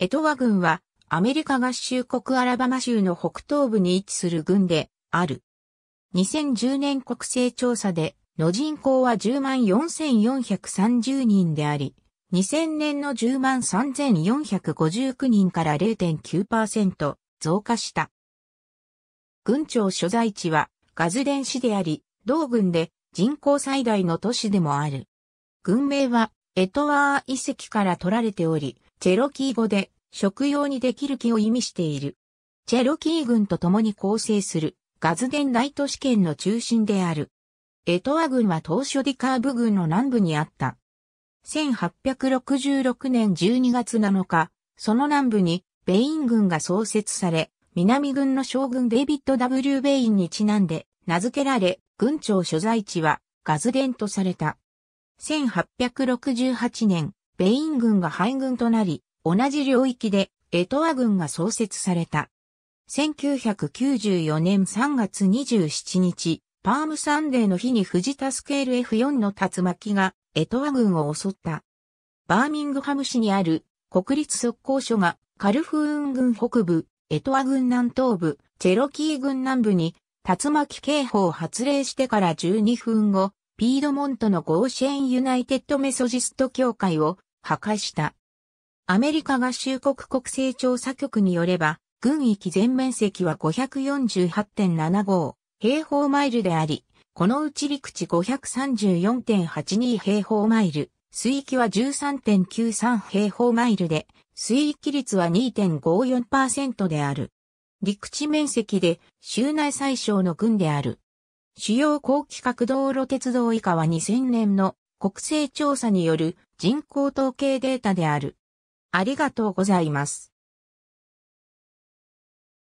エトワ軍はアメリカ合衆国アラバマ州の北東部に位置する軍である。2010年国勢調査での人口は10万4430人であり、2000年の10万3459人から0.9%増加した。軍庁所在地はガズデン市であり、同軍で人口最大の都市でもある。軍名はエトワー遺跡から取られており、チェロキー語で食用にできる木を意味している。チェロキー軍と共に構成するガズデン大都市圏の中心である。エトワ軍は当初ディカーブ軍の南部にあった。1866年12月7日、その南部にベイン軍が創設され、南軍の将軍デイビッド・ W・ ベインにちなんで名付けられ、軍庁所在地はガズデンとされた。1868年、ベイン軍が敗軍となり、同じ領域でエトワ軍が創設された。1994年3月27日、パームサンデーの日に藤田スケール F4 の竜巻がエトワ軍を襲った。バーミングハム市にある国立速攻所がカルフーン軍北部、エトワ軍南東部、チェロキー軍南部に竜巻警報を発令してから12分後、ピードモントのゴーシェンユナイテッドメソジスト協会を破壊した。アメリカ合衆国国勢調査局によれば、軍域全面積は548.75平方マイルであり、このうち陸地534.82平方マイル、水域は13.93平方マイルで、水域率は2.54%である。陸地面積で州内最小の軍である。主要高規格道路鉄道以下は2000年の国勢調査による人口統計データである。ありがとうございます。